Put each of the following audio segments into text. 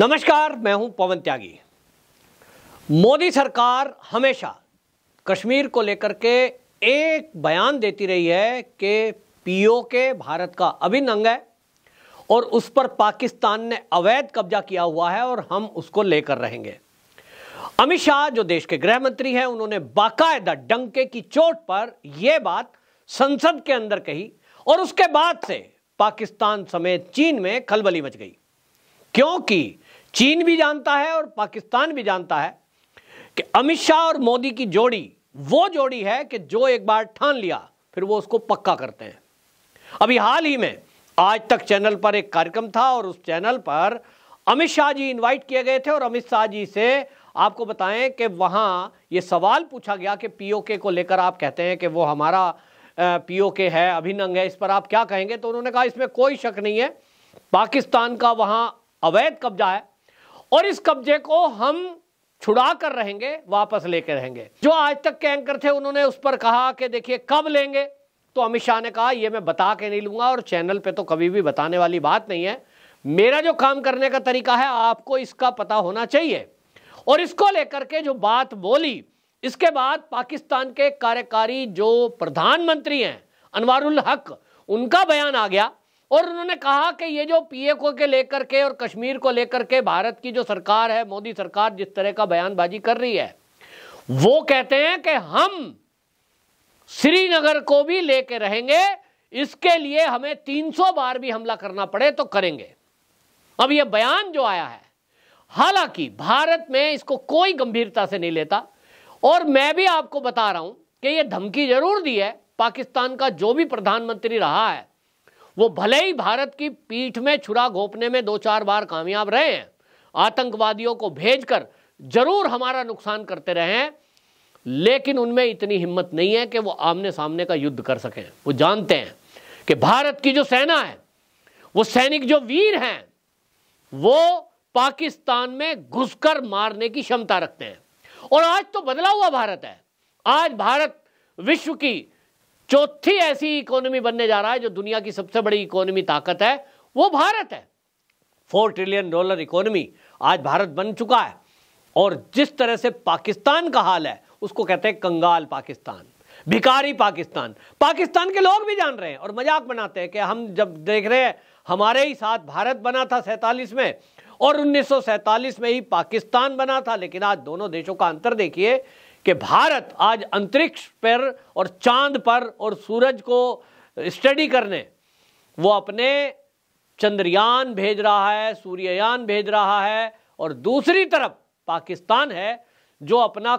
नमस्कार मैं हूं पवन त्यागी मोदी सरकार हमेशा कश्मीर को लेकर के एक बयान देती रही है कि पीओके भारत का अभिन्न अंग है और उस पर पाकिस्तान ने अवैध कब्जा किया हुआ है और हम उसको लेकर रहेंगे अमित शाह जो देश के गृह मंत्री हैं उन्होंने बाकायदा डंके की चोट पर यह बात संसद के अंदर कही और उसके बाद से पाकिस्तान समेत चीन में खलबली मच गई क्योंकि चीन भी जानता है और पाकिस्तान भी जानता है कि अमित शाह और मोदी की जोड़ी वो जोड़ी है कि जो एक बार ठान लिया फिर वो उसको पक्का करते हैं अभी हाल ही में आज तक चैनल पर एक कार्यक्रम था और उस चैनल पर अमित शाह जी इन्वाइट किए गए थे और अमित शाह जी से आपको बताएं कि वहां ये सवाल पूछा गया कि पीओके को लेकर आप कहते हैं कि वो हमारा पीओके है अभिनंग है इस पर आप क्या कहेंगे तो उन्होंने कहा इसमें कोई शक नहीं है पाकिस्तान का वहां अवैध कब्जा है और इस कब्जे को हम छुड़ा कर रहेंगे वापस लेके रहेंगे जो आज तक के एंकर थे उन्होंने उस पर कहा कि देखिए कब लेंगे तो अमित शाह ने कहा यह मैं बता के नहीं लूंगा और चैनल पे तो कभी भी बताने वाली बात नहीं है मेरा जो काम करने का तरीका है आपको इसका पता होना चाहिए और इसको लेकर के जो बात बोली इसके बाद पाकिस्तान के कार्यकारी जो प्रधानमंत्री हैं अनवारुल हक उनका बयान आ गया और उन्होंने कहा कि ये जो पीएको के लेकर के और कश्मीर को लेकर के भारत की जो सरकार है मोदी सरकार जिस तरह का बयानबाजी कर रही है वो कहते हैं कि हम श्रीनगर को भी लेके रहेंगे इसके लिए हमें 300 बार भी हमला करना पड़े तो करेंगे अब ये बयान जो आया है हालांकि भारत में इसको कोई गंभीरता से नहीं लेता और मैं भी आपको बता रहा हूं कि यह धमकी जरूर दी है पाकिस्तान का जो भी प्रधानमंत्री रहा है वो भले ही भारत की पीठ में छुरा घोपने में दो चार बार कामयाब रहे हैं आतंकवादियों को भेजकर जरूर हमारा नुकसान करते रहे हैं लेकिन उनमें इतनी हिम्मत नहीं है कि वो आमने सामने का युद्ध कर सकें वो जानते हैं कि भारत की जो सेना है वो सैनिक जो वीर हैं वो पाकिस्तान में घुसकर मारने की क्षमता रखते हैं और आज तो बदला हुआ भारत है आज भारत विश्व की चौथी ऐसी इकोनॉमी बनने जा रहा है जो दुनिया की सबसे बड़ी इकोनॉमी ताकत है वो भारत है फोर ट्रिलियन डॉलर इकोनॉमी आज भारत बन चुका है और जिस तरह से पाकिस्तान का हाल है उसको कहते हैं कंगाल पाकिस्तान भिकारी पाकिस्तान पाकिस्तान के लोग भी जान रहे हैं और मजाक बनाते हैं कि हम जब देख रहे हैं हमारे ही साथ भारत बना था सैतालीस में और उन्नीस में ही पाकिस्तान बना था लेकिन आज दोनों देशों का अंतर देखिए कि भारत आज अंतरिक्ष पर और चांद पर और सूरज को स्टडी करने वो अपने चंद्रयान भेज रहा है सूर्ययान भेज रहा है और दूसरी तरफ पाकिस्तान है जो अपना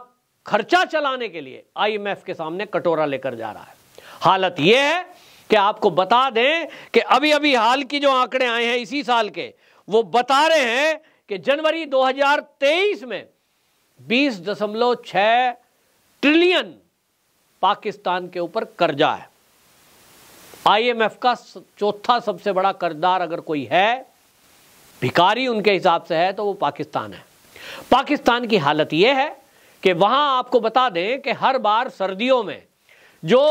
खर्चा चलाने के लिए आईएमएफ के सामने कटोरा लेकर जा रहा है हालत यह है कि आपको बता दें कि अभी अभी हाल की जो आंकड़े आए हैं इसी साल के वो बता रहे हैं कि जनवरी 2023 में बीस दशमलव छः ट्रिलियन पाकिस्तान के ऊपर कर्जा है आईएमएफ का चौथा सबसे बड़ा कर्जदार अगर कोई है भिकारी उनके हिसाब से है तो वो पाकिस्तान है पाकिस्तान की हालत यह है कि वहां आपको बता दें कि हर बार सर्दियों में जो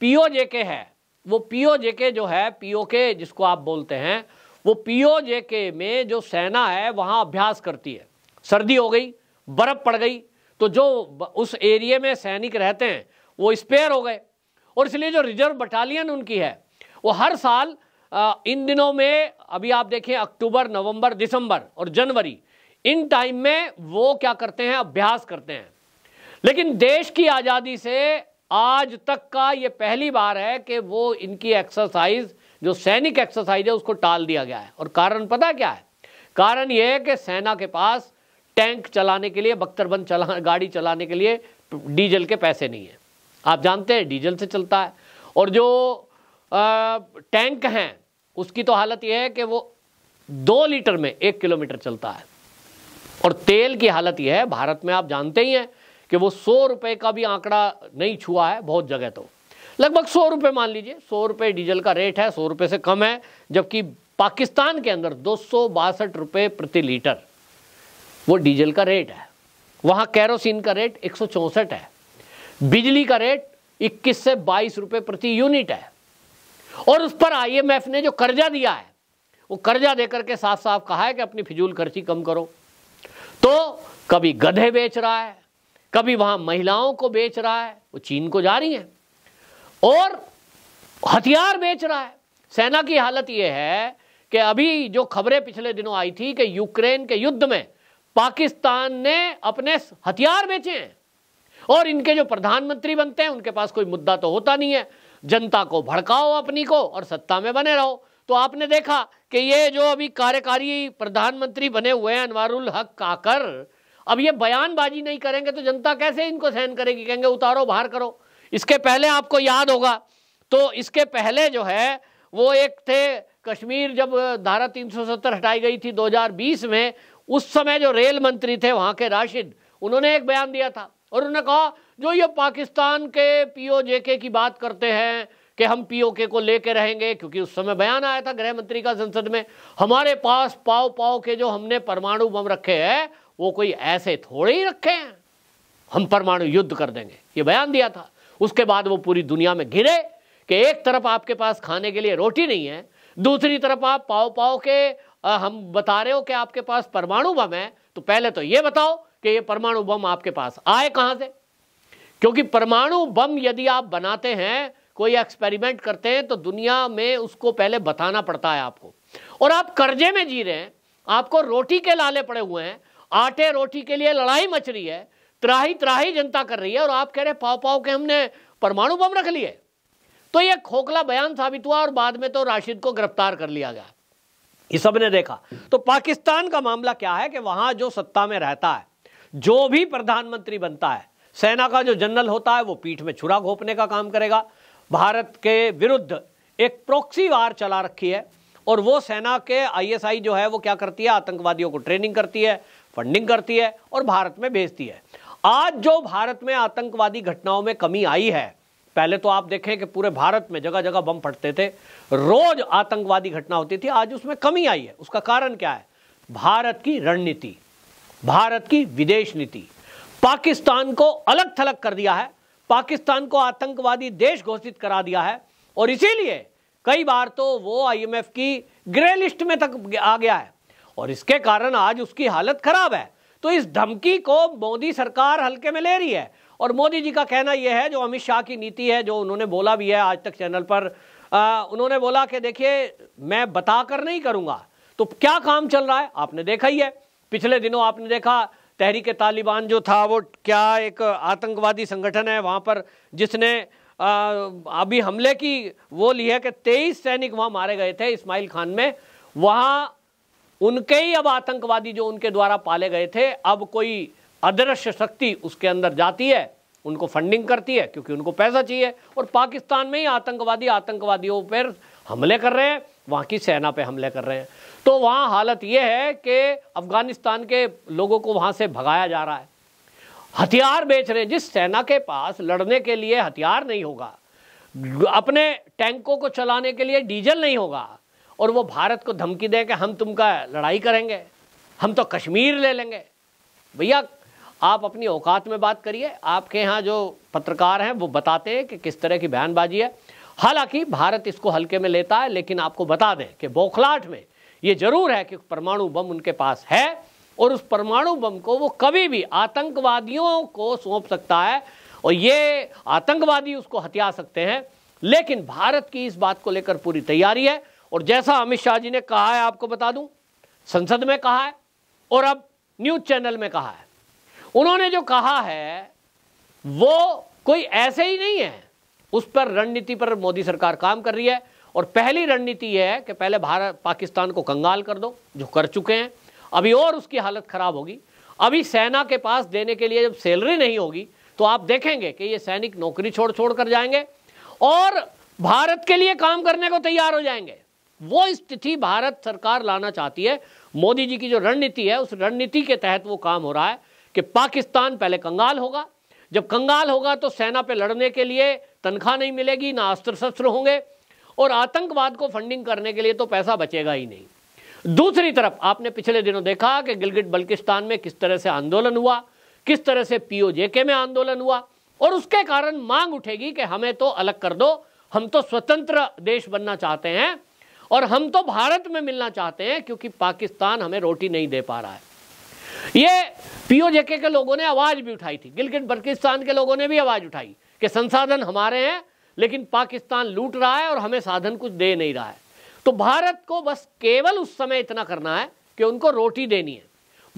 पीओजेके है वो पीओजेके जो है पीओके जिसको आप बोलते हैं वो पीओजेके में जो सेना है वहां अभ्यास करती है सर्दी हो गई बर्फ़ पड़ गई तो जो उस एरिए में सैनिक रहते हैं वो स्पेयर हो गए और इसलिए जो रिजर्व बटालियन उनकी है वो हर साल इन दिनों में अभी आप देखें अक्टूबर नवंबर दिसंबर और जनवरी इन टाइम में वो क्या करते हैं अभ्यास करते हैं लेकिन देश की आज़ादी से आज तक का ये पहली बार है कि वो इनकी एक्सरसाइज जो सैनिक एक्सरसाइज है उसको टाल दिया गया है और कारण पता क्या है कारण यह है कि सेना के पास टैंक चलाने के लिए बख्तरबंद चला गाड़ी चलाने के लिए डीजल के पैसे नहीं हैं आप जानते हैं डीजल से चलता है और जो आ, टैंक हैं उसकी तो हालत यह है कि वो दो लीटर में एक किलोमीटर चलता है और तेल की हालत यह है भारत में आप जानते ही हैं कि वो सौ रुपये का भी आंकड़ा नहीं छुआ है बहुत जगह तो लगभग सौ रुपये मान लीजिए सौ रुपये डीजल का रेट है सौ रुपये से कम है जबकि पाकिस्तान के अंदर दो सौ बासठ रुपये प्रति लीटर वो डीजल का रेट है वहां कैरोसिन का रेट एक है बिजली का रेट 21 से 22 रुपए प्रति यूनिट है और उस पर आईएमएफ ने जो कर्जा दिया है वो कर्जा देकर के साफ साफ कहा है कि अपनी फिजूल खर्ची कम करो तो कभी गधे बेच रहा है कभी वहां महिलाओं को बेच रहा है वो चीन को जा रही है और हथियार बेच रहा है सेना की हालत यह है कि अभी जो खबरें पिछले दिनों आई थी कि यूक्रेन के युद्ध में पाकिस्तान ने अपने हथियार बेचे हैं और इनके जो प्रधानमंत्री बनते हैं उनके पास कोई मुद्दा तो होता नहीं है जनता को भड़काओ अपनी को और सत्ता में बने रहो तो आपने देखा कि ये जो अभी कार्यकारी प्रधानमंत्री बने हुए हैं अनवारुल हक काकर अब ये बयानबाजी नहीं करेंगे तो जनता कैसे इनको सहन करेगी कहेंगे उतारो बाहर करो इसके पहले आपको याद होगा तो इसके पहले जो है वो एक थे कश्मीर जब धारा 370 हटाई गई थी 2020 में उस समय जो रेल मंत्री थे वहां के राशिद उन्होंने एक बयान दिया था और उन्होंने कहा जो ये पाकिस्तान के पीओजेके की बात करते हैं कि हम पीओके को लेके रहेंगे क्योंकि उस समय बयान आया था गृह मंत्री का संसद में हमारे पास पाव पाव के जो हमने परमाणु बम रखे हैं वो कोई ऐसे थोड़े ही रखे हैं हम परमाणु युद्ध कर देंगे ये बयान दिया था उसके बाद वो पूरी दुनिया में घिरे कि एक तरफ आपके पास खाने के लिए रोटी नहीं है दूसरी तरफ आप पाओ पाओ के आ, हम बता रहे हो कि आपके पास परमाणु बम है तो पहले तो ये बताओ कि यह परमाणु बम आपके पास आए कहां से क्योंकि परमाणु बम यदि आप बनाते हैं कोई एक्सपेरिमेंट करते हैं तो दुनिया में उसको पहले बताना पड़ता है आपको और आप कर्जे में जी रहे हैं आपको रोटी के लाले पड़े हुए हैं आटे रोटी के लिए लड़ाई मच रही है त्राही त्राही जनता कर रही है और आप कह रहे हैं पाव पाव के हमने परमाणु बम रख लिए तो यह खोखला बयान साबित हुआ और बाद में तो राशिद को गिरफ्तार कर लिया गया ये सब ने देखा तो पाकिस्तान का मामला क्या है कि वहां जो सत्ता में रहता है जो भी प्रधानमंत्री बनता है सेना का जो जनरल होता है वो पीठ में छुरा घोपने का काम करेगा भारत के विरुद्ध एक प्रोक्सी वार चला रखी है और वो सेना के आईएसआई जो है वो क्या करती है आतंकवादियों को ट्रेनिंग करती है फंडिंग करती है और भारत में भेजती है आज जो भारत में आतंकवादी घटनाओं में कमी आई है पहले तो आप देखें कि पूरे भारत में जगह जगह बम फटते थे रोज आतंकवादी घटना होती थी आज उसमें कमी आई है उसका कारण क्या है भारत की रणनीति भारत की विदेश नीति पाकिस्तान को अलग थलग कर दिया है पाकिस्तान को आतंकवादी देश घोषित करा दिया है और इसीलिए कई बार तो वो आईएमएफ की ग्रे लिस्ट में तक आ गया है और इसके कारण आज उसकी हालत खराब है तो इस धमकी को मोदी सरकार हल्के में ले रही है और मोदी जी का कहना यह है जो अमित शाह की नीति है जो उन्होंने बोला भी है आज तक चैनल पर आ, उन्होंने बोला कि देखिए मैं बताकर नहीं करूंगा तो क्या काम चल रहा है आपने देखा ही है पिछले दिनों आपने देखा तहरीक तालिबान जो था वो क्या एक आतंकवादी संगठन है वहां पर जिसने आ, अभी हमले की वो ली है कि तेईस सैनिक वहां मारे गए थे इस्माइल खान में वहां उनके ही अब आतंकवादी जो उनके द्वारा पाले गए थे अब कोई अदृश्य शक्ति उसके अंदर जाती है उनको फंडिंग करती है क्योंकि उनको पैसा चाहिए और पाकिस्तान में ही आतंकवादी आतंकवादियों पर हमले कर रहे हैं वहाँ की सेना पे हमले कर रहे हैं तो वहाँ हालत यह है कि अफ़गानिस्तान के लोगों को वहाँ से भगाया जा रहा है हथियार बेच रहे हैं जिस सेना के पास लड़ने के लिए हथियार नहीं होगा अपने टैंकों को चलाने के लिए डीजल नहीं होगा और वो भारत को धमकी दे के हम तुमका लड़ाई करेंगे हम तो कश्मीर ले लेंगे भैया आप अपनी औकात में बात करिए आपके यहाँ जो पत्रकार हैं वो बताते हैं कि किस तरह की बयानबाजी है हालांकि भारत इसको हल्के में लेता है लेकिन आपको बता दें कि बोखलाट में ये जरूर है कि परमाणु बम उनके पास है और उस परमाणु बम को वो कभी भी आतंकवादियों को सौंप सकता है और ये आतंकवादी उसको हथिया सकते हैं लेकिन भारत की इस बात को लेकर पूरी तैयारी है और जैसा अमित शाह जी ने कहा है आपको बता दूं संसद में कहा है और अब न्यूज चैनल में कहा है उन्होंने जो कहा है वो कोई ऐसे ही नहीं है उस पर रणनीति पर मोदी सरकार काम कर रही है और पहली रणनीति यह है कि पहले भारत पाकिस्तान को कंगाल कर दो जो कर चुके हैं अभी और उसकी हालत ख़राब होगी अभी सेना के पास देने के लिए जब सैलरी नहीं होगी तो आप देखेंगे कि ये सैनिक नौकरी छोड़ छोड़ कर जाएंगे और भारत के लिए काम करने को तैयार हो जाएंगे वो स्थिति भारत सरकार लाना चाहती है मोदी जी की जो रणनीति है उस रणनीति के तहत वो काम हो रहा है कि पाकिस्तान पहले कंगाल होगा जब कंगाल होगा तो सेना पे लड़ने के लिए तनख्वाह नहीं मिलेगी ना अस्त्र शस्त्र होंगे और आतंकवाद को फंडिंग करने के लिए तो पैसा बचेगा ही नहीं दूसरी तरफ आपने पिछले दिनों देखा कि गिलगिट बल्किस्तान में किस तरह से आंदोलन हुआ किस तरह से पीओजेके में आंदोलन हुआ और उसके कारण मांग उठेगी कि हमें तो अलग कर दो हम तो स्वतंत्र देश बनना चाहते हैं और हम तो भारत में मिलना चाहते हैं क्योंकि पाकिस्तान हमें रोटी नहीं दे पा रहा है ये पीओजेके के लोगों ने आवाज़ भी उठाई थी गिलगित बल्किस्तान के लोगों ने भी आवाज़ उठाई कि संसाधन हमारे हैं लेकिन पाकिस्तान लूट रहा है और हमें साधन कुछ दे नहीं रहा है तो भारत को बस केवल उस समय इतना करना है कि उनको रोटी देनी है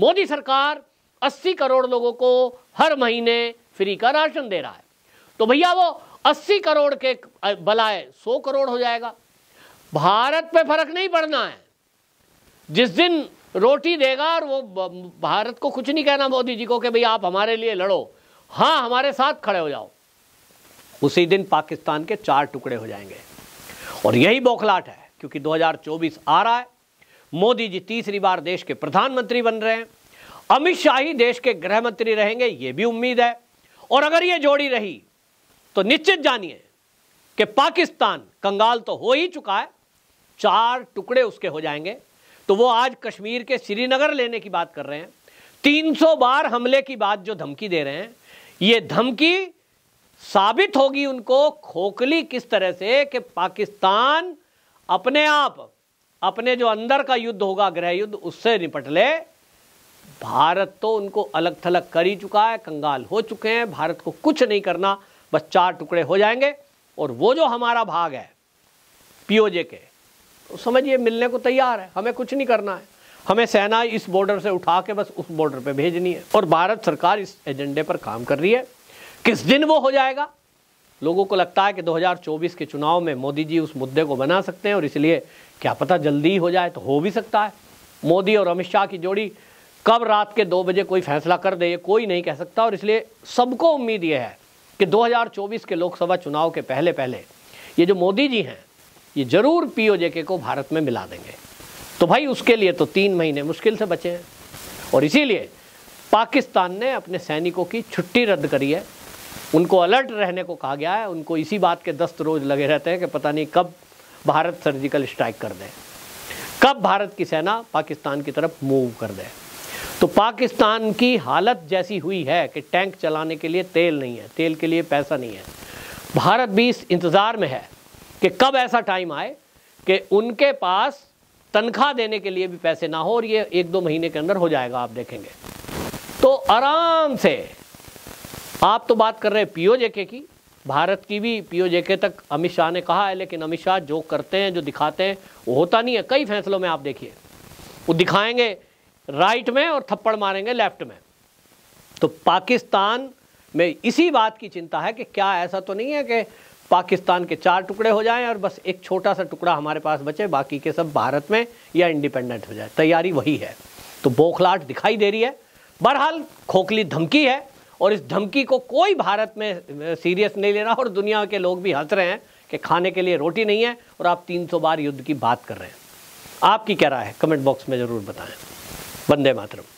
मोदी सरकार 80 करोड़ लोगों को हर महीने फ्री का राशन दे रहा है तो भैया वो 80 करोड़ के बलाए 100 करोड़ हो जाएगा भारत पे फर्क नहीं पड़ना है जिस दिन रोटी देगा और वो भारत को कुछ नहीं कहना मोदी जी को कि भाई आप हमारे लिए लड़ो हाँ हमारे साथ खड़े हो जाओ उसी दिन पाकिस्तान के चार टुकड़े हो जाएंगे और यही बौखलाट है क्योंकि 2024 आ रहा है मोदी जी तीसरी बार देश के प्रधानमंत्री बन रहे हैं अमित शाह ही देश के गृह मंत्री रहेंगे ये भी उम्मीद है और अगर ये जोड़ी रही तो निश्चित जानिए कि पाकिस्तान कंगाल तो हो ही चुका है चार टुकड़े उसके हो जाएंगे तो वो आज कश्मीर के श्रीनगर लेने की बात कर रहे हैं 300 बार हमले की बात जो धमकी दे रहे हैं ये धमकी साबित होगी उनको खोखली किस तरह से कि पाकिस्तान अपने आप अपने जो अंदर का युद्ध होगा गृह युद्ध उससे निपट ले भारत तो उनको अलग थलग कर ही चुका है कंगाल हो चुके हैं भारत को कुछ नहीं करना बस चार टुकड़े हो जाएंगे और वो जो हमारा भाग है पीओजे के तो समझिए मिलने को तैयार है हमें कुछ नहीं करना है हमें सेना इस बॉर्डर से उठा के बस उस बॉर्डर पे भेजनी है और भारत सरकार इस एजेंडे पर काम कर रही है किस दिन वो हो जाएगा लोगों को लगता है कि 2024 के चुनाव में मोदी जी उस मुद्दे को बना सकते हैं और इसलिए क्या पता जल्दी ही हो जाए तो हो भी सकता है मोदी और अमित शाह की जोड़ी कब रात के दो बजे कोई फैसला कर दे ये कोई नहीं कह सकता और इसलिए सबको उम्मीद ये है कि 2024 के लोकसभा चुनाव के पहले पहले ये जो मोदी जी हैं ये जरूर पी को भारत में मिला देंगे तो भाई उसके लिए तो तीन महीने मुश्किल से बचे हैं और इसीलिए पाकिस्तान ने अपने सैनिकों की छुट्टी रद्द करी है उनको अलर्ट रहने को कहा गया है उनको इसी बात के दस्त रोज लगे रहते हैं कि पता नहीं कब भारत सर्जिकल स्ट्राइक कर दे कब भारत की सेना पाकिस्तान की तरफ मूव कर दे तो पाकिस्तान की हालत जैसी हुई है कि टैंक चलाने के लिए तेल नहीं है तेल के लिए पैसा नहीं है भारत भी इस इंतज़ार में है कि कब ऐसा टाइम आए कि उनके पास तनख्वाह देने के लिए भी पैसे ना हो और ये एक दो महीने के अंदर हो जाएगा आप देखेंगे तो आराम से आप तो बात कर रहे हैं जेके की भारत की भी जेके तक अमित शाह ने कहा है लेकिन अमित शाह जो करते हैं जो दिखाते हैं वो होता नहीं है कई फैसलों में आप देखिए वो दिखाएंगे राइट में और थप्पड़ मारेंगे लेफ्ट में तो पाकिस्तान में इसी बात की चिंता है कि क्या ऐसा तो नहीं है कि पाकिस्तान के चार टुकड़े हो जाएं और बस एक छोटा सा टुकड़ा हमारे पास बचे बाकी के सब भारत में या इंडिपेंडेंट हो जाए तैयारी वही है तो बौखलाहट दिखाई दे रही है बहरहाल खोखली धमकी है और इस धमकी को कोई भारत में सीरियस नहीं ले रहा और दुनिया के लोग भी हंस रहे हैं कि खाने के लिए रोटी नहीं है और आप 300 बार युद्ध की बात कर रहे हैं आपकी क्या राय है कमेंट बॉक्स में ज़रूर बताएं वंदे मातरम